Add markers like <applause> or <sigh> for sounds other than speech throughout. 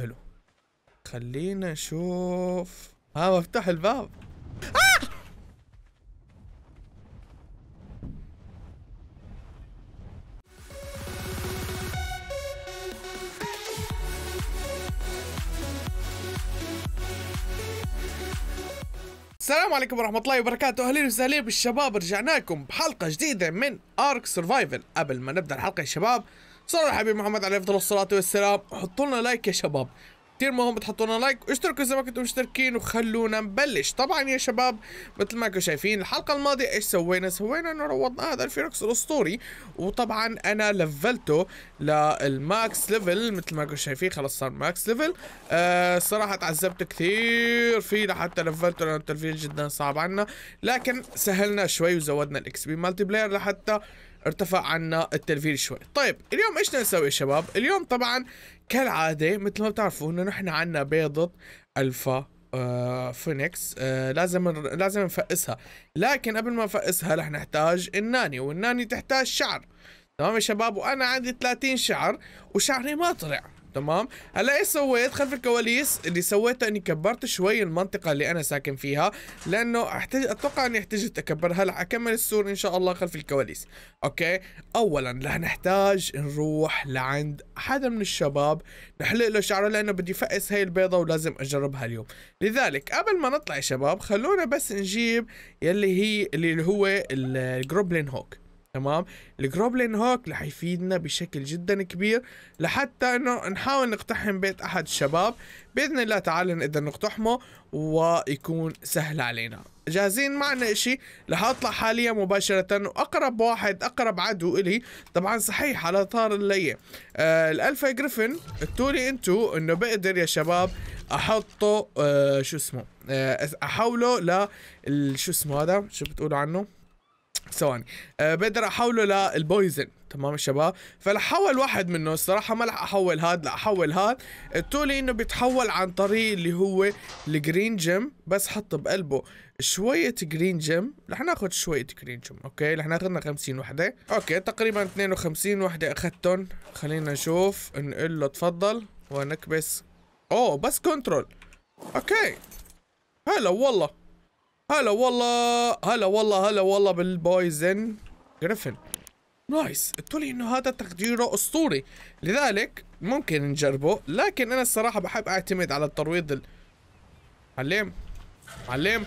حلو خلينا نشوف ها مفتوح الباب آه! السلام عليكم ورحمة الله وبركاته أهلين وسهلين بالشباب رجعنا لكم بحلقة جديدة من ارك سرفايفل قبل ما نبدأ الحلقة يا شباب صار حبيب محمد عليه افضل الصلاه والسلام حطوا لنا لايك يا شباب كثير مهم تحطوا لنا لايك واشتركوا اذا ما كنتوا مشتركين وخلونا نبلش طبعا يا شباب مثل ما كنتوا شايفين الحلقه الماضيه ايش سوينا سوينا انه روضنا هذا الفينوكس الاسطوري وطبعا انا لفلته للماكس ليفل مثل ما كنتوا شايفين خلص صار ماكس ليفل آه صراحه تعذبت كثير فيه لحتى لفلته لانه التلفيل جدا صعب عنا لكن سهلنا شوي وزودنا الاكس بي مالتي بلاير لحتى ارتفع عنا التلفيل شوي طيب اليوم ايش نسوي شباب اليوم طبعا كالعادة مثل ما بتعرفوا انه نحن عنا بيضة الفا آه، فينيكس آه، لازم لازم نفقسها لكن قبل ما نفقسها رح نحتاج الناني والناني تحتاج شعر تمام يا شباب وانا عندي 30 شعر وشعري ما طلع تمام هلا ايش سويت خلف الكواليس اللي سويته اني كبرت شوي المنطقه اللي انا ساكن فيها لانه احتاج اتوقع اني احتجت اكبرها هلا اكمل السور ان شاء الله خلف الكواليس اوكي اولا رح نحتاج نروح لعند حدا من الشباب نحلق له شعره لانه بدي فقس هاي البيضه ولازم اجربها اليوم لذلك قبل ما نطلع يا شباب خلونا بس نجيب يلي هي اللي هو الجروبلين هوك تمام الجروبلين هوك رح يفيدنا بشكل جدا كبير لحتى انه نحاول نقتحم بيت احد الشباب باذن الله تعالى نقدر نقتحمه ويكون سهل علينا جاهزين معنا اشي رح اطلع حاليا مباشرة واقرب واحد اقرب عدو الي طبعا صحيح على طار اللي آه الالفا جريفن قلتولي انتو انه بقدر يا شباب احطه آه شو اسمه آه احوله ل شو اسمه هذا شو بتقولوا عنه ثواني أه بقدر احوله للبويزن تمام الشباب فلحول واحد منه الصراحه ما رح احول هاد لا احول هاد التولي انه بيتحول عن طريق اللي هو الجرين جيم بس حط بقلبه شوية جرين جيم رح ناخذ شوية جرين جيم اوكي رح ناخذنا 50 وحدة اوكي تقريبا 52 وحدة اخذتهم خلينا نشوف نقول له تفضل ونكبس اوه بس كنترول اوكي هلا والله هلا والله هلا والله هلا والله بالبويزن جريفن نايس قلت لي انه هذا تقديره اسطوري لذلك ممكن نجربه لكن انا الصراحه بحب اعتمد على الترويض ال... معلم معلم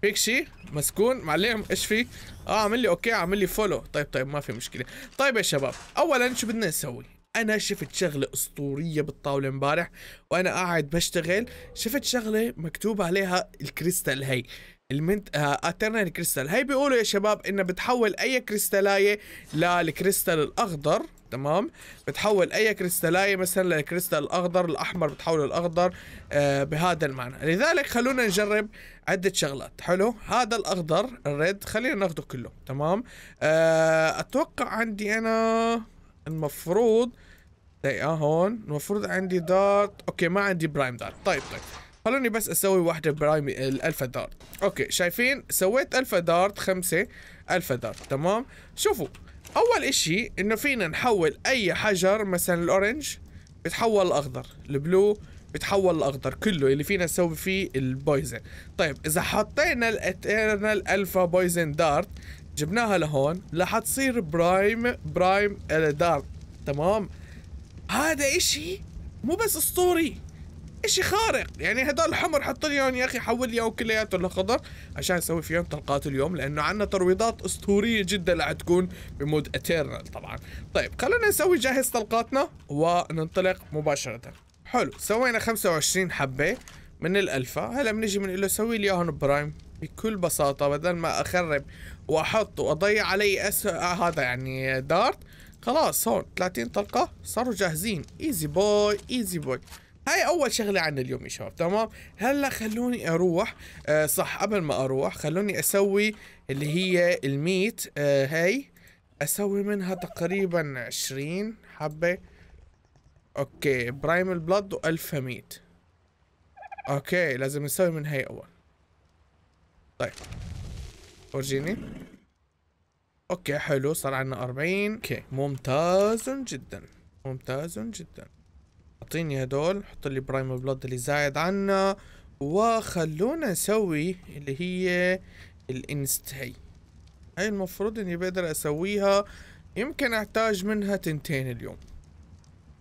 فيك شيء مسكون معلم ايش في اه عامل لي اوكي عامل لي فولو طيب طيب ما في مشكله طيب يا شباب اولا شو بدنا نسوي انا شفت شغله اسطوريه بالطاوله امبارح وانا قاعد بشتغل شفت شغله مكتوب عليها الكريستال هي المنت اترنال كريستال هي بيقولوا يا شباب انه بتحول اي كريستالايه للكريستال الاخضر تمام بتحول اي كريستالايه مثلا للكريستال الاخضر الاحمر بتحوله الاخضر آه بهذا المعنى لذلك خلونا نجرب عده شغلات حلو هذا الاخضر الريد خلينا ناخده كله تمام آه اتوقع عندي انا المفروض دقيقه هون المفروض عندي دارت اوكي ما عندي برايم دارت طيب طيب خلوني بس اسوي واحده برايم الالفا دارت اوكي شايفين سويت الفا دارت خمسة الفا دارت تمام شوفوا اول اشي انه فينا نحول اي حجر مثلا الاورنج بتحول لاخضر البلو بتحول لاخضر كله اللي فينا نسوي فيه البويزن طيب اذا حطينا الاترنال الفا بويزن دارت جبناها لهون رح تصير برايم برايم دارت تمام هذا اشي مو بس اسطوري اشي خارق يعني هدول الحمر حط لي يا اخي حول لي كلياته لخضر عشان اسوي فيهم طلقات اليوم لانه عندنا ترويضات اسطوريه جدا رح تكون بمود اترنال طبعا طيب خلونا نسوي جاهز طلقاتنا وننطلق مباشره حلو سوينا 25 حبه من الالفا هلا بنجي بنقول له سوي لي اياهم برايم بكل بساطه بدل ما اخرب واحط واضيع علي أس... آه هذا يعني دارت خلاص هون 30 طلقه صاروا جاهزين ايزي بوي ايزي بوي هاي اول شغله عندنا اليوم يا شباب تمام هلا خلوني اروح آه صح قبل ما اروح خلوني اسوي اللي هي الميت آه هاي اسوي منها تقريبا 20 حبه اوكي برايم البلد و1000 ميت اوكي لازم نسوي من هاي اول طيب ورجيني اوكي حلو صار عنا 40 اوكي ممتاز جدا ممتاز جدا اعطيني هدول حط لي برايم بلود اللي زايد عنا وخلونا نسوي اللي هي الانست هي هاي المفروض اني بقدر اسويها يمكن احتاج منها تنتين اليوم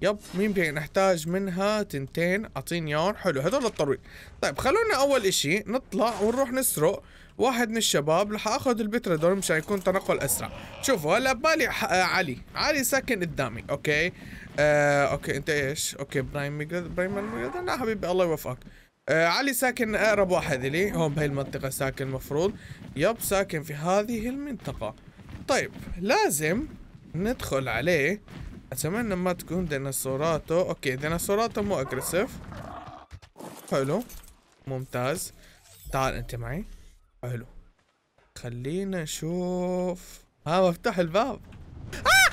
يب يمكن نحتاج منها تنتين اعطيني اياهم حلو هذول الطروي طيب خلونا اول اشي نطلع ونروح نسرق واحد من الشباب رح اخذ البترادور مشان يكون تنقل اسرع شوفوا هلا ببالي آه، علي علي ساكن قدامي اوكي آه اوكي انت ايش اوكي برايم ميجرد برايم ميجرد لا حبيبي الله يوفقك آه علي ساكن اقرب واحد لي هون بهي المنطقه ساكن المفروض يب ساكن في هذه المنطقه طيب لازم ندخل عليه أتمنى ما تكون ديناصوراته أوكي ديناصوراته مو أجريسيف حلو ممتاز تعال أنت معي حلو خلينا نشوف ها مفتوح الباب آه!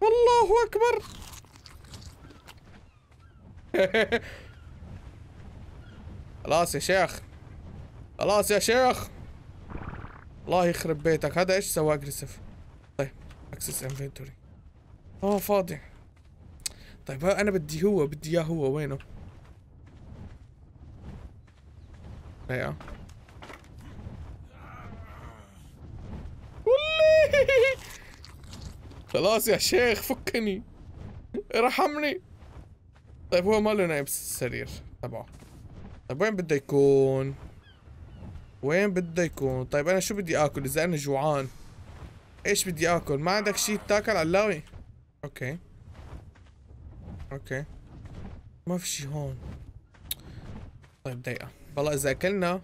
والله أكبر <laughs> خلاص يا شيخ خلاص يا شيخ الله يخرب بيتك هذا ايش سوى اجريسيف طيب اكسس انفنتوري اه فاضي طيب انا بدي هو بدي اياه هو وينه هيا خلاص يا شيخ فكني ارحمني طيب هو ماله نايم السرير تبعه طيب وين بده يكون وين بده يكون طيب انا شو بدي اكل اذا انا جوعان ايش بدي اكل ما عندك شيء تاكل علاوي اوكي اوكي ما في شيء هون طيب دقيقة والله اذا اكلنا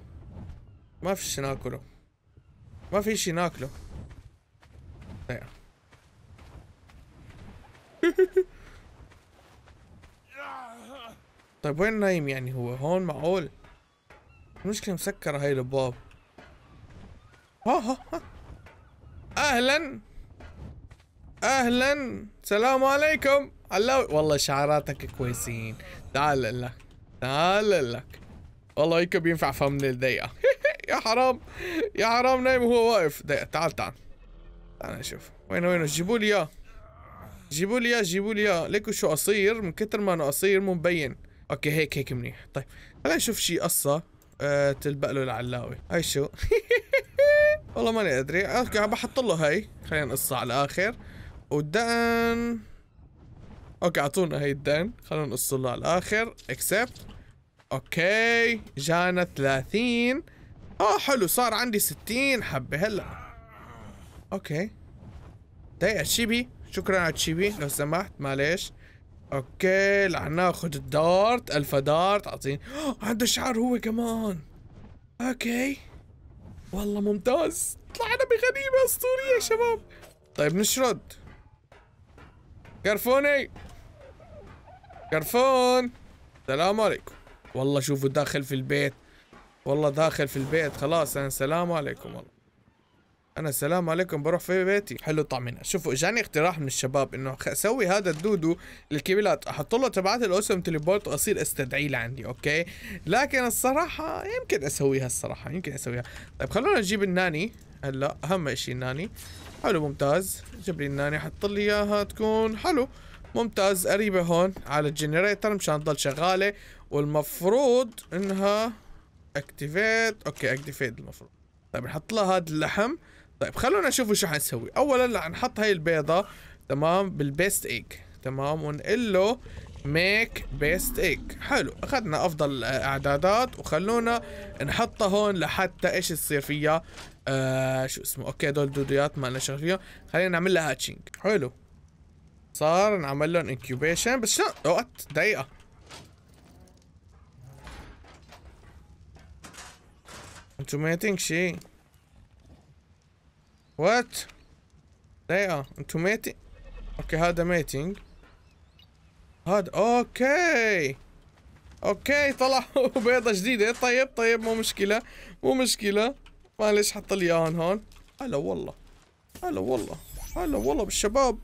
ما في شيء ناكله ما في شيء ناكله دقيقة <laughs> طيب وين نايم يعني هو هون معقول المشكلة مسكرة هاي الابواب ها ها ها اهلا اهلا سلام عليكم علاوي والله شعراتك كويسين تعال لك تعال لك والله هيك بينفع فهم الضيقة <laughs> يا حرام يا حرام نايم وهو واقف دقيقة تعال تعال تعال نشوف وينه وينه جيبوا لي اياه جيبوا لي اياه جيبوا لي اياه ليكوا شو قصير من كتر ما انه قصير مو مبين اوكي هيك هيك منيح طيب خلينا نشوف شي قصة أه تلبق له العلاوي هاي شو <laughs> والله ماني ادري اوكي بحط له هاي خلينا نقصها على الاخر والدقن اوكي اعطونا هاي الدقن خلينا نقص له على الاخر اكسبت اوكي جانا 30 اه حلو صار عندي 60 حبه هلا اوكي تي تشيبي شكرا على تشيبي لو سمحت معليش اوكي رح ناخذ الدارت الفا دارت اعطيني <gasps> عنده شعر هو كمان اوكي والله ممتاز طلعنا بغنيمه اسطوريه يا شباب طيب نشرد كرفوني كرفون السلام عليكم والله شوفوا داخل في البيت والله داخل في البيت خلاص انا السلام عليكم والله انا السلام عليكم بروح في بيتي حلو طعمنا شوفوا اجاني اقتراح من الشباب انه اسوي هذا الدودو الكبيلات احط له تبعات الاوسم تليبورت واصير استدعيه لعندي اوكي لكن الصراحه يمكن اسويها الصراحه يمكن اسويها طيب خلونا نجيب الناني هلا اهم شيء الناني حلو ممتاز جيب لي الناني حط لي اياها تكون حلو ممتاز قريبه هون على الجنريتر مشان تضل شغاله والمفروض انها اكتيفيت اوكي اكتيفيت المفروض طيب نحط لها هذا اللحم طيب خلونا نشوف شو حنسوي اولا نحط هاي البيضه تمام بالبيست ايج تمام ونقول له ميك بيست ايج حلو اخذنا افضل اعدادات وخلونا نحطها هون لحتى ايش يصير فيها آه شو اسمه اوكي دول دوديات ما لنا شغل فيهم خلينا نعمل لها هاتشنج حلو صار نعمل لهم انكيوبيشن بس شو وقت دقيقه انتو ما شي وات اه انتو ميتي اوكي هذا ميتينج هذا اوكي اوكي طلعوا بيضة جديدة طيب طيب مو مشكلة مو مشكلة معلش حط لي اياهم هون هلا والله هلا والله هلا والله بالشباب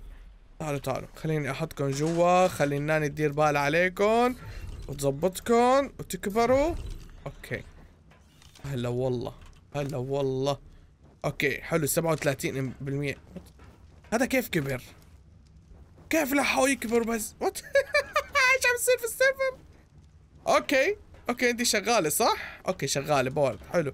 تعالوا تعالوا خليني احطكم جوا خلينا ندير بال عليكم وتظبطكم وتكبروا اوكي هلا والله هلا والله اوكي حلو 37% هذا كيف كبر؟ كيف لحقوا يكبر بس؟ وات؟ ايش <laughs> عم يصير في السيرفر؟ اوكي اوكي انت شغاله صح؟ اوكي شغاله بورد حلو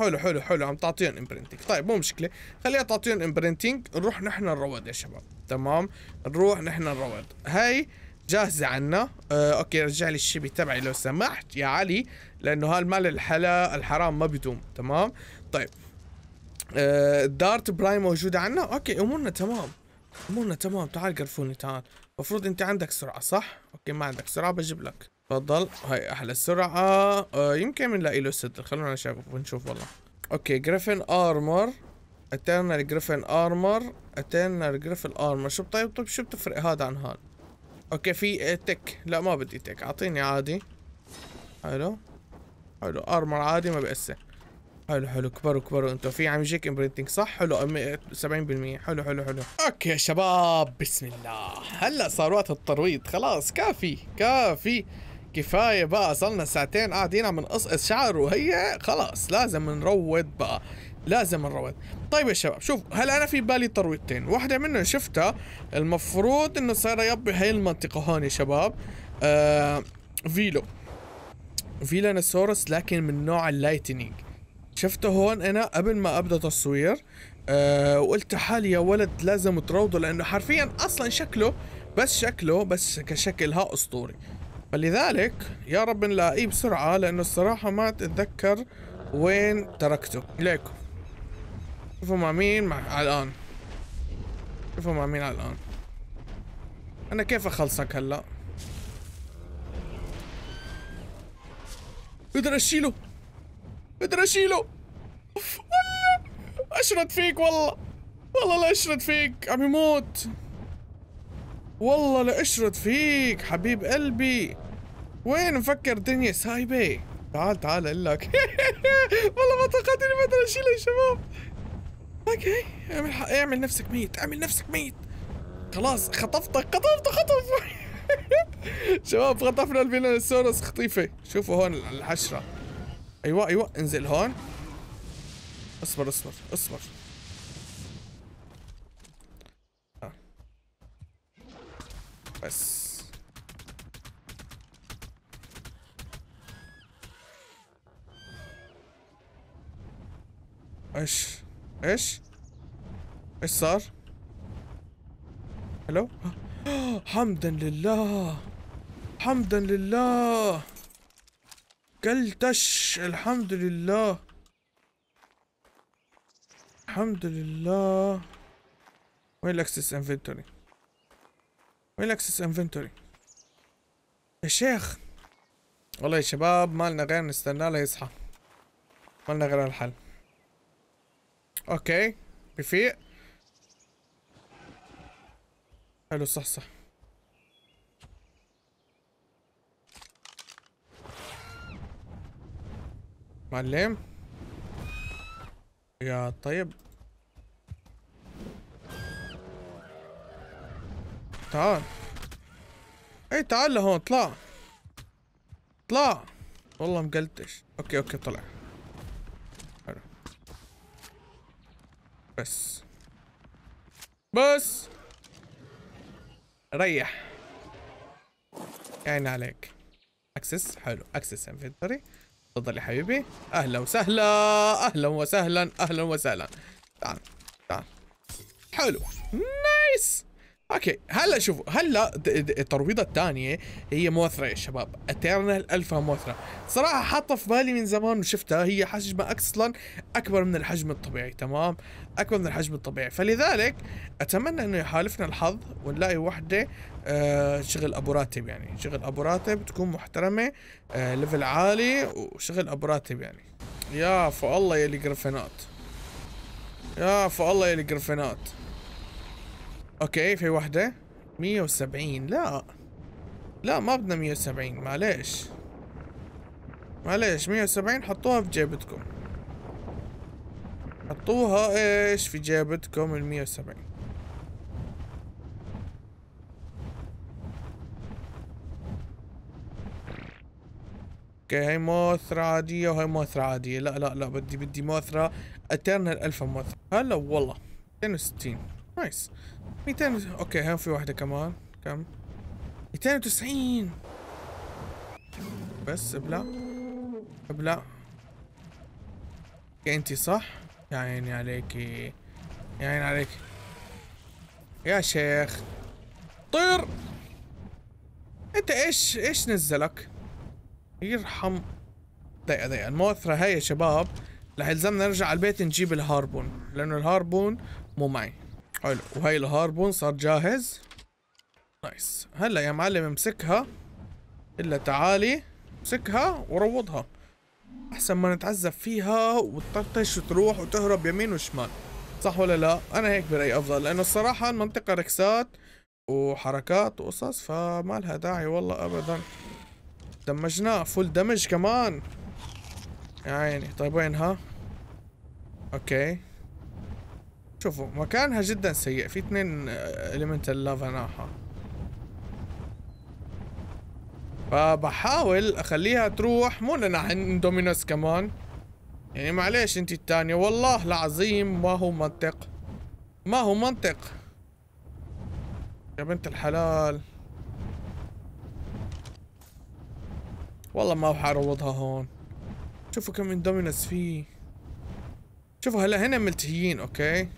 حلو حلو حلو عم تعطيهم امبرنتنج طيب مو مشكله خليها تعطيهم امبرنتنج نروح نحن نروض يا شباب تمام نروح نحن نروض هاي جاهزه عنا آه، اوكي رجع لي الشبي تبعي لو سمحت يا علي لانه هالمال الحلا الحرام ما بيدوم تمام طيب آه، دارت براي موجودة عنا اوكي امورنا تمام امورنا تمام تعال قرفوني تعال المفروض انت عندك سرعة صح اوكي ما عندك سرعة بجيب لك تفضل هاي احلى السرعة آه يمكن بنلاقي له ست خلونا نشوف ونشوف والله اوكي جريفن ارمر اترنال جريفن ارمر اترنال جريفن ارمر شو طيب طيب شو بتفرق هذا عن هذا اوكي في تك لا ما بدي تك اعطيني عادي حلو حلو ارمر عادي ما بيأثر حلو حلو كبروا كبروا انتوا في عم يجيك امبرنتنج صح حلو 70% حلو حلو حلو اوكي يا شباب بسم الله هلا صار وقت الترويض خلاص كافي كافي كفاية بقى صلنا ساعتين قاعدين عم نقصقص شعر وهي خلاص لازم نروض بقى لازم نروض طيب يا شباب شوف هلا انا في بالي ترويضتين واحدة منهم شفتها المفروض انه صايرة يبي هاي المنطقة هون يا شباب آه فيلو فيلانوسورس لكن من نوع اللايتنينج شفته هون انا قبل ما ابدا تصوير أه وقلت حالي يا ولد لازم تروضه لانه حرفيا اصلا شكله بس شكله بس كشكل ها اسطوري فلذلك يا رب نلاقيه بسرعه لانه الصراحه ما اتذكر وين تركته ليكو شوفوا مع مين مع الان شوفوا مع مين على الان انا كيف اخلصك هلا بقدر اشيله بدر اشيله والله اشرد فيك والله والله لا اشرد فيك عم يموت والله لا اشرد فيك حبيب قلبي وين مفكر دنيا سايبه تعال تعال اقول لك <laughs> والله ما توقعت اني بقدر اشيله يا شباب اوكي اعمل اعمل نفسك ميت اعمل نفسك ميت خلاص خطفتك خطفت خطف <laughs> شباب خطفنا الفيلانوسورس خطيفه شوفوا هون الحشره ايوه ايوه انزل هون اصبر اصبر اصبر آه. بس ايش ايش ايش صار الو <gasps> حمدا لله حمدا لله كلتش الحمد لله الحمد لله وين الاكسس انفنتوري وين الاكسس انفنتوري يا شيخ والله يا شباب مالنا غير نستناه ليصحى مالنا غير الحل اوكي بفيق حلو صح صح معلم يا طيب تعال اي تعال لهون اطلع اطلع والله مقلتش اوكي اوكي طلع حلو بس بس ريح يعني عليك اكسس حلو اكسس انفنتوري تفضل يا حبيبي اهلا وسهلا اهلا وسهلا اهلا وسهلا تعال تعال حلو نايس اوكي هلا شوفوا هلا الترويضه الثانيه هي موثرة يا شباب اترنال الفا موثرة صراحه حاطه في بالي من زمان وشفتها هي حجمها اصلا اكبر من الحجم الطبيعي تمام اكبر من الحجم الطبيعي فلذلك اتمنى انه يحالفنا الحظ ونلاقي وحده آه شغل ابو راتب يعني شغل ابو راتب تكون محترمه آه ليفل عالي وشغل ابو راتب يعني يا فالله يا الجرفينات يا فالله يا الجرفينات اوكي في واحدة 170 لا لا ما بدنا 170 معليش معليش 170 حطوها في جيبتكم حطوها ايش في جيبتكم ال 170 اوكي هاي موثرة عادية وهاي موثرة عادية لا لا لا بدي بدي موثرة اترنال الفا موثرة هلا والله 62 نايس 200 اوكي ها في واحدة كمان كم 290 بس ابلع ابلع انت صح يا عيني عليكي يا عيني عليك يا شيخ طير انت ايش ايش نزلك يرحم دقيقة دقيقة المؤثرة هاي يا شباب رح يلزمنا نرجع على البيت نجيب الهاربون لانه الهاربون مو معي حلو وهي الهاربون صار جاهز نايس هلا يا معلم امسكها الا تعالي امسكها وروضها احسن ما نتعذب فيها وتطرطش وتروح وتهرب يمين وشمال صح ولا لا انا هيك برايي افضل لانه الصراحه المنطقه ركسات وحركات وقصص فما لها داعي والله ابدا دمجناه فول دمج كمان يا عيني طيب وينها اوكي شوفوا مكانها جدا سيء في اثنين اليمنتال لافا ناحة فبحاول اخليها تروح مو لنا عند دومينوس كمان يعني معليش انت الثانية والله العظيم ما هو منطق ما هو منطق يا بنت الحلال والله ما حعوضها هون شوفوا كم اندومينوس فيه شوفوا هلا هنا ملتهيين اوكي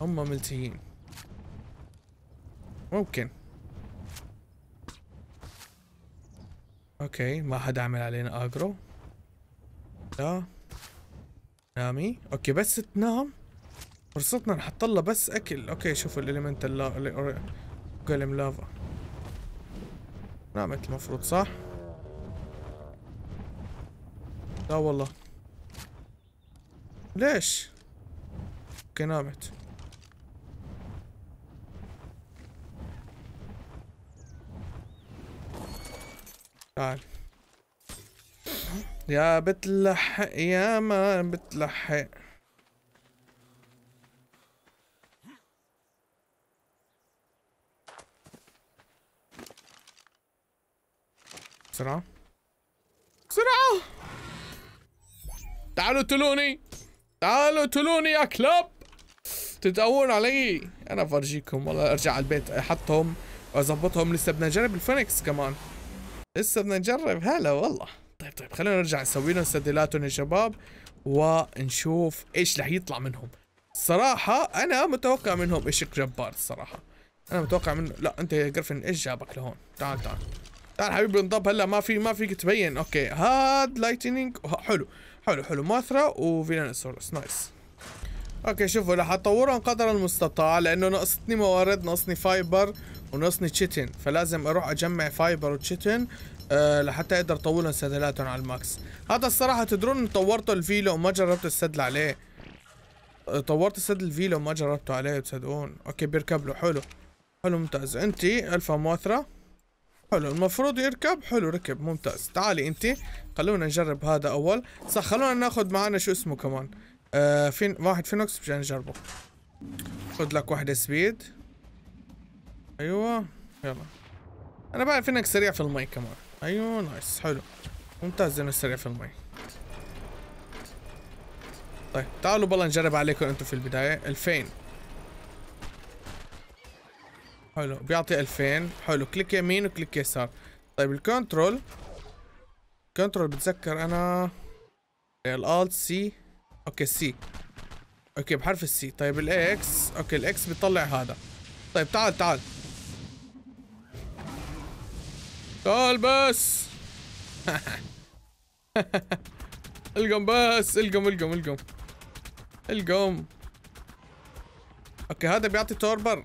هم ملتهين ممكن اوكي ما حد عمل علينا اجرو لا نامي اوكي بس تنام فرصتنا نحط لها بس اكل اوكي شوفوا الاليمنت لا قلم لافا نامت المفروض صح لا والله ليش اوكي نامت تعال يا بتلحق يا ما بتلحق بسرعة بسرعة تعالوا تلوني تعالوا تلوني يا كلاب تتقون علي انا بفرجيكم والله ارجع على البيت احطهم واظبطهم لسه بدنا نجرب الفينكس كمان لسه بدنا نجرب هلا والله طيب طيب خلينا نرجع نسوي لهم سدلاتهم يا شباب ونشوف ايش رح يطلع منهم صراحة انا متوقع منهم ايش جبار الصراحة انا متوقع منه لا انت يا جرفن ايش جابك لهون تعال تعال تعال حبيبي انضب هلا ما في ما فيك تبين اوكي هاد لايتنينج حلو حلو حلو ماثرا وفيلانوسورس نايس اوكي شوفوا رح اطورهم قدر المستطاع لانه ناقصتني موارد ناقصني فايبر ونصني تشيتن فلازم اروح اجمع فايبر وتشيتن أه لحتى اقدر اطولهم سدلاتهم على الماكس هذا الصراحه تدرون طورته الفيلو وما جربت السدل عليه آه، طورت السد الفيلو وما جربته عليه تصدقون اوكي بيركب له حلو حلو ممتاز انت الفا موثرة حلو المفروض يركب حلو ركب ممتاز تعالي انت خلونا نجرب هذا اول صح خلونا ناخذ معنا شو اسمه كمان آه فين واحد فينوكس مشان نجربه خذ لك واحدة سبيد ايوه يلا انا بعرف انك سريع في المي كمان ايوه نايس حلو ممتاز انه سريع في المي طيب تعالوا بالله نجرب عليكم انتم في البداية 2000 حلو بيعطي 2000 حلو كليك يمين وكليك يسار طيب الكنترول كنترول بتذكر انا الالت سي اوكي سي اوكي بحرف السي طيب الاكس اوكي الاكس بيطلع هذا طيب تعال تعال بس <laughs> القم بس القم القم القم القم اوكي هذا بيعطي توربر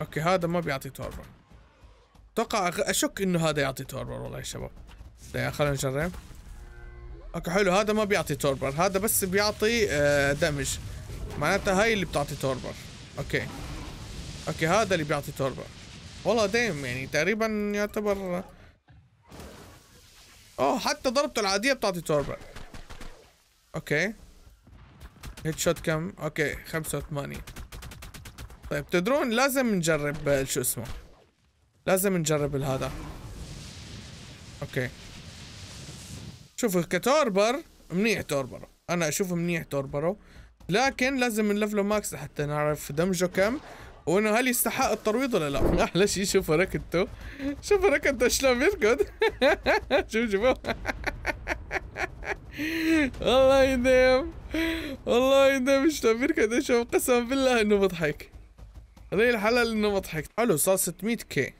اوكي هذا ما بيعطي توربر اتوقع اشك انه هذا يعطي توربر والله يا شباب خلينا نجرب اوكي حلو هذا ما بيعطي توربر هذا بس بيعطي آه، دمج معناتها هاي اللي بتعطي توربر اوكي اوكي هذا اللي بيعطي توربر والله دايم يعني تقريبا يعتبر اوه حتى ضربته العاديه بتعطي توربر اوكي هيد شوت كم اوكي 85 طيب تدرون لازم نجرب آه، شو اسمه لازم نجرب الهذا اوكي شوفوا كتوربر منيح توربر انا اشوفه منيح توربرو لكن لازم نلفله ماكس حتى نعرف دمجه كم وانه هل يستحق الترويض ولا لا احلى <laughs> شيء شوفوا ركبته شوفوا ركبته شلون بيركض <laughs> شوف شوفوا الله يديم والله يديم شلون بيركض شوف قسم بالله انه مضحك هذي الحلال انه مضحك حلو صار 600 كي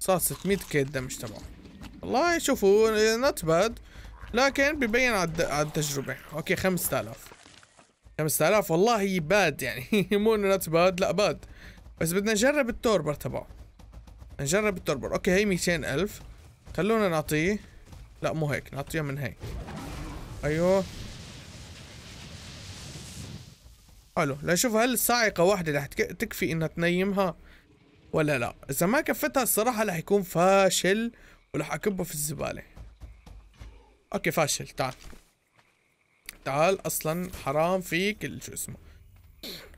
صار 600 كي الدمج تبعه والله شوفوا نوت باد لكن ببين على التجربه اوكي 5000 5000 والله باد يعني <laughs> مو انه نوت باد لا باد بس بدنا نجرب التوربر تبعه نجرب التوربر اوكي هي 200000 خلونا نعطيه لا مو هيك نعطيه من هي ايوه حلو لنشوف هل صاعقة واحدة رح تكفي انها تنيمها ولا لا اذا ما كفتها الصراحة رح يكون فاشل ورح اكبه في الزبالة اوكي فاشل تعال تعال اصلا حرام فيك شو اسمه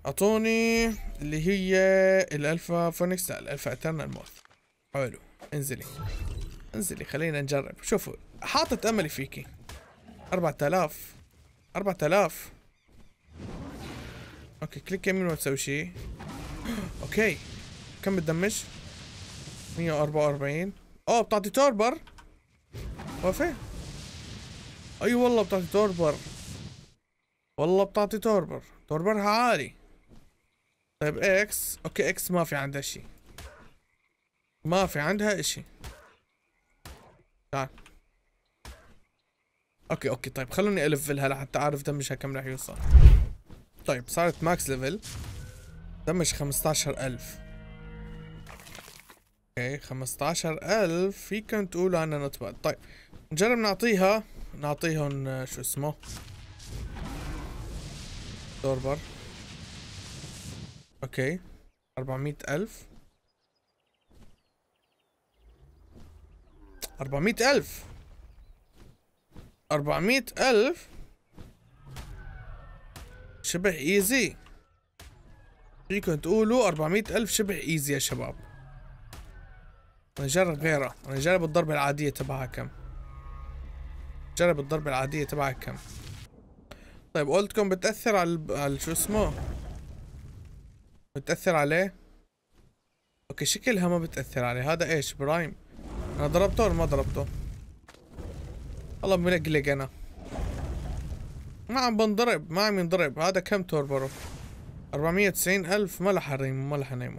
اعطوني اللي هي الالفا فونكس لا الالفا اترنال موث حلو انزلي انزلي خلينا نجرب شوفوا حاطط املي فيكي 4000 4000 اوكي كليك يمين ما تسوي شيء اوكي كم بتدمج 144 اوه بتعطي توربر وافي اي أيوة والله بتعطي توربر والله بتعطي توربر توربرها عالي طيب اكس اوكي اكس ما في عندها شيء ما في عندها شيء تعال اوكي اوكي طيب خلوني الفلها لحتى اعرف دمجها كم راح يوصل طيب صارت ماكس ليفل دمج 15000 اوكي 15000 فيكم تقولوا عنها نوت طيب نجرب نعطيها نعطيهم شو اسمه دور بر اوكي أربعمية ألف أربعمية ألف أربعمية ألف شبه إيزي فيكم تقولوا أربعمية ألف شبه إيزي يا شباب نجرب غيره نجرب الضربة العادية تبعها كم نجرب الضربة العادية تبعها كم طيب قولتكم بتأثر على ال... على شو اسمه بتأثر عليه اوكي شكلها ما بتأثر عليه هذا ايش برايم انا ضربته ولا ما ضربته والله ملقلق انا ما عم بنضرب ما عم ينضرب هذا كم توربرو 490 ألف ما لح ريمو ما لح نيمو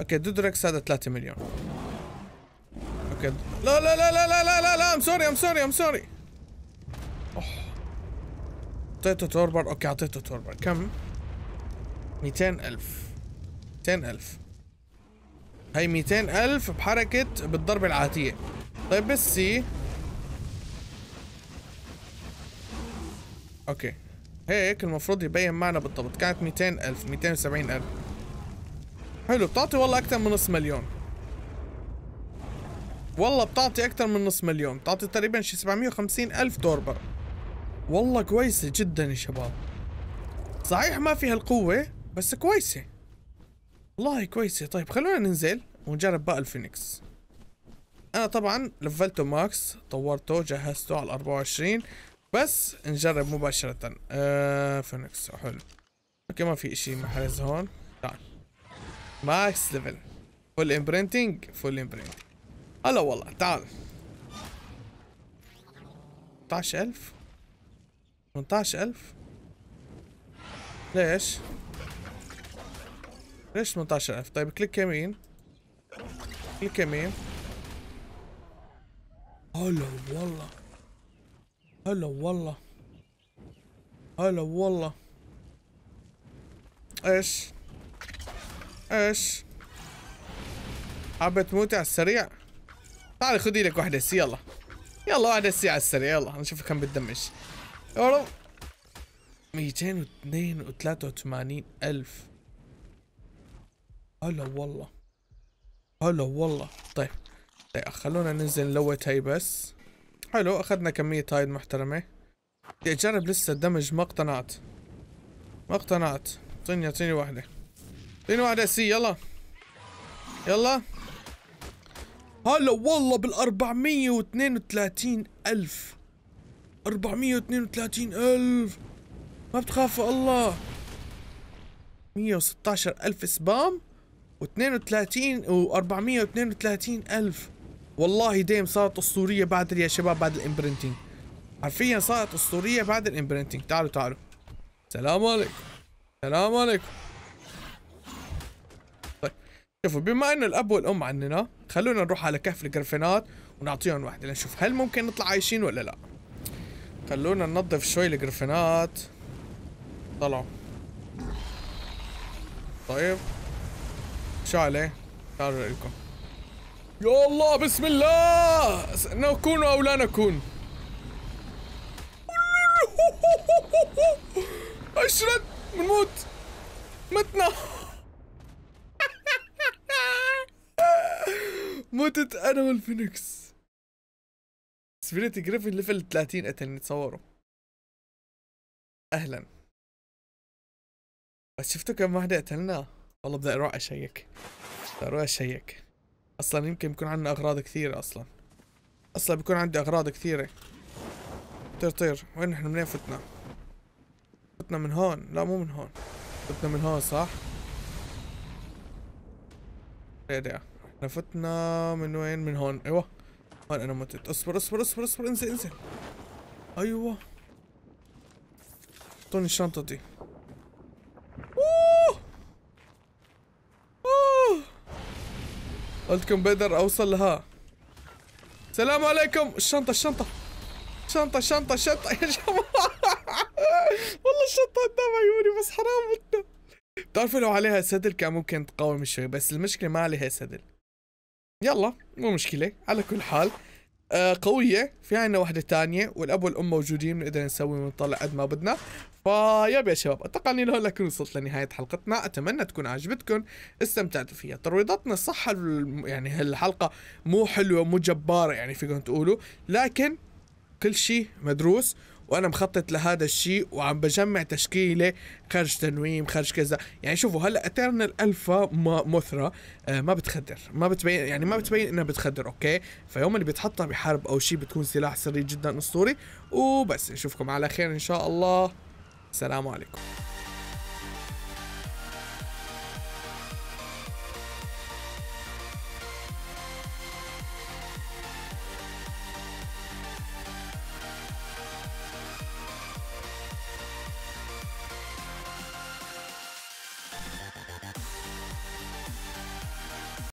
اوكي دودريكس هذا 3 مليون اوكي لا لا لا لا لا لا لا لا ام سوري ام سوري ام سوري اوه اعطيته توربر اوكي اعطيته توربر كم 200000 200000 هاي 200000 هي بحركة بالضربة العاتية طيب بس سي اوكي هيك المفروض يبين معنا بالضبط كانت 200000 270000 حلو بتعطي والله أكثر من نص مليون والله بتعطي أكثر من نص مليون بتعطي تقريبا شي 750000 توربر والله كويسة جدا يا شباب صحيح ما فيها القوة بس كويسة والله كويسة طيب خلونا ننزل ونجرب بقى الفينيكس انا طبعا لفلته ماكس طورته جهزته على 24 بس نجرب مباشرة آه فينيكس حلو اوكي ما في اشي محرز هون تعال ماكس ليفل فول امبرنتنج فول امبرنتنج هلا والله تعال 16000 18000 ليش ليش 18000 طيب كليك يمين كليك يمين هلا والله هلا والله هلا والله ايش ايش حابة تموتي على السريع تعالي خذي لك واحدة سي يلا يلا واحدة سي على السريع يلا نشوف كم بتدمج يا ميتين واثنين ألف هلا والله هلا والله طيب طيب خلونا ننزل نلوت هاي بس حلو أخذنا كمية هاي محترمة بدي أجرب لسه الدمج ما اقتنعت ما اقتنعت اعطيني اعطيني واحدة اعطيني واحدة سي يلا يلا هلا والله بال 432 ألف 432 ألف ما بتخافوا الله 116 ألف سبام و32 و432 ألف والله ديم صارت أسطورية بعد يا شباب بعد الإمبرنتين حرفيا صارت أسطورية بعد الإمبرنتين تعالوا تعالوا سلام عليكم سلام عليكم طيب شوفوا بما انه الاب والام عندنا خلونا نروح على كهف الجرفينات ونعطيهم واحدة لنشوف هل ممكن نطلع عايشين ولا لا خلونا ننظف شوي الجرفينات طلعوا طيب شو عليه تعالوا لكم يا الله بسم الله نكون او لا نكون اشرد بنموت متنا <laughs> متت انا والفينيكس سبيريت جريفن ليفل 30 قتلني تصوروا اهلا بس شفتوا كم واحدة قتلنا والله بدي اروح اشيك بدي اروح اشيك اصلا يمكن بكون عندنا اغراض كثيرة اصلا اصلا بكون عندي اغراض كثيرة طير طير وين نحن منين فتنا فتنا من هون لا مو من هون فتنا من هون صح ايه ده احنا فتنا من وين من هون ايوه انا متت اصبر اصبر اصبر اصبر انزل انزل ايوه اعطوني الشنطه دي اوه اوه قلتكم بقدر اوصل لها السلام عليكم الشنطه الشنطه شنطة شنطة شنطة يا جماعة <laughs> والله الشنطة قدام عيوني بس حرام بتعرفوا لو عليها سدل كان ممكن تقاوم شوي بس المشكلة ما عليها سدل يلا مو مشكله على كل حال آه قويه في عنا واحده ثانيه والاب والام موجودين بنقدر نسوي ونطلع قد ما بدنا فيب يا شباب اتوقع اني لهون اكون وصلت لنهايه حلقتنا اتمنى تكون عجبتكم استمتعتوا فيها ترويضاتنا صح يعني هالحلقه مو حلوه مو جباره يعني فيكم تقولوا لكن كل شيء مدروس وانا مخطط لهذا الشيء وعم بجمع تشكيله خرج تنويم خرج كذا يعني شوفوا هلا اترنال الفا مثرى آه، ما بتخدر ما بتبين يعني ما بتبين انها بتخدر اوكي فيوم اللي بتحطها بحرب او شيء بتكون سلاح سري جدا اسطوري وبس نشوفكم على خير ان شاء الله السلام عليكم